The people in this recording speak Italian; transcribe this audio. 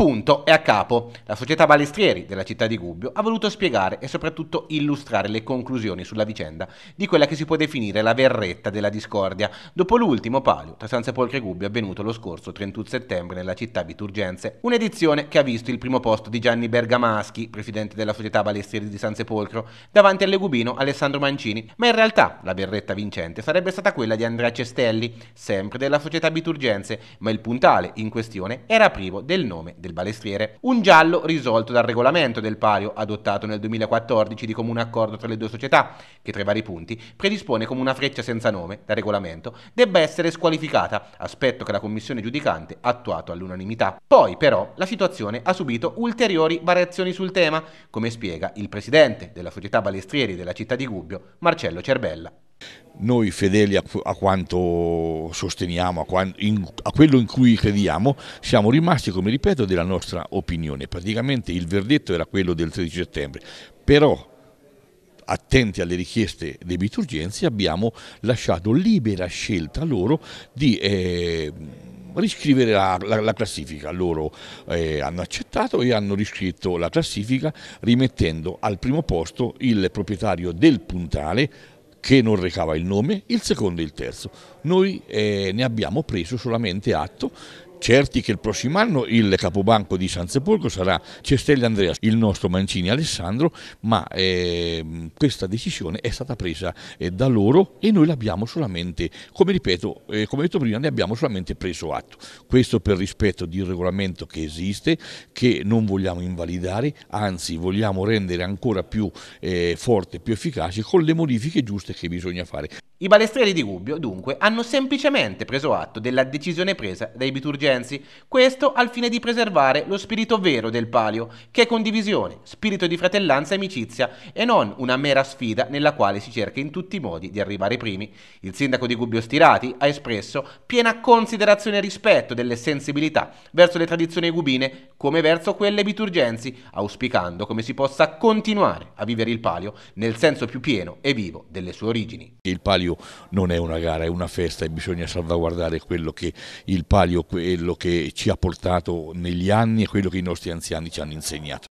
Punto e a capo. La società Balestrieri della città di Gubbio ha voluto spiegare e soprattutto illustrare le conclusioni sulla vicenda di quella che si può definire la verretta della discordia, dopo l'ultimo palio tra Sansepolcro e Gubbio avvenuto lo scorso 31 settembre nella città biturgense. Un'edizione che ha visto il primo posto di Gianni Bergamaschi, presidente della società Balestrieri di Sansepolcro, davanti al legubino Alessandro Mancini, ma in realtà la berretta vincente sarebbe stata quella di Andrea Cestelli, sempre della società Biturgenze, ma il puntale in questione era privo del nome del il balestriere, un giallo risolto dal regolamento del pario adottato nel 2014 di comune accordo tra le due società, che tra i vari punti predispone come una freccia senza nome da regolamento debba essere squalificata, aspetto che la commissione giudicante ha attuato all'unanimità. Poi però la situazione ha subito ulteriori variazioni sul tema, come spiega il presidente della società balestrieri della città di Gubbio, Marcello Cerbella noi fedeli a, a quanto sosteniamo, a, quando, in, a, quello in cui crediamo, siamo rimasti, come ripeto, della nostra opinione. Praticamente il verdetto era quello del 13 settembre, però attenti alle richieste dei biturgenzi abbiamo lasciato libera scelta loro di... Eh, riscrivere la, la, la, classifica. Loro eh, hanno accettato e hanno riscritto la classifica rimettendo al primo posto il proprietario del puntale che non recava il nome, il secondo e il terzo. Noi eh, ne abbiamo preso solamente atto certi che il prossimo anno il capobanco di San Sepolcro sarà Cestelli Andrea, il nostro Mancini Alessandro, ma eh, questa decisione è stata presa eh, da loro e noi l'abbiamo solamente, come ripeto, eh, come detto prima, ne abbiamo solamente preso atto. Questo per rispetto di un regolamento che esiste, che non vogliamo invalidare, anzi vogliamo rendere ancora più eh, forte, più efficace con le modifiche giuste che bisogna fare. I balestrieri di Gubbio, dunque, hanno semplicemente preso atto della decisione presa dai biturgensi, questo al fine di preservare lo spirito vero del palio, che è condivisione, spirito di fratellanza e amicizia, e non una mera sfida nella quale si cerca in tutti i modi di arrivare primi. Il sindaco di Gubbio Stirati ha espresso piena considerazione e rispetto delle sensibilità verso le tradizioni gubine come verso quelle biturgensi, auspicando come si possa continuare a vivere il palio nel senso più pieno e vivo delle sue origini. Il palio palio non è una gara, è una festa e bisogna salvaguardare quello che il palio, quello che ci ha portato negli anni e quello che i nostri anziani ci hanno insegnato.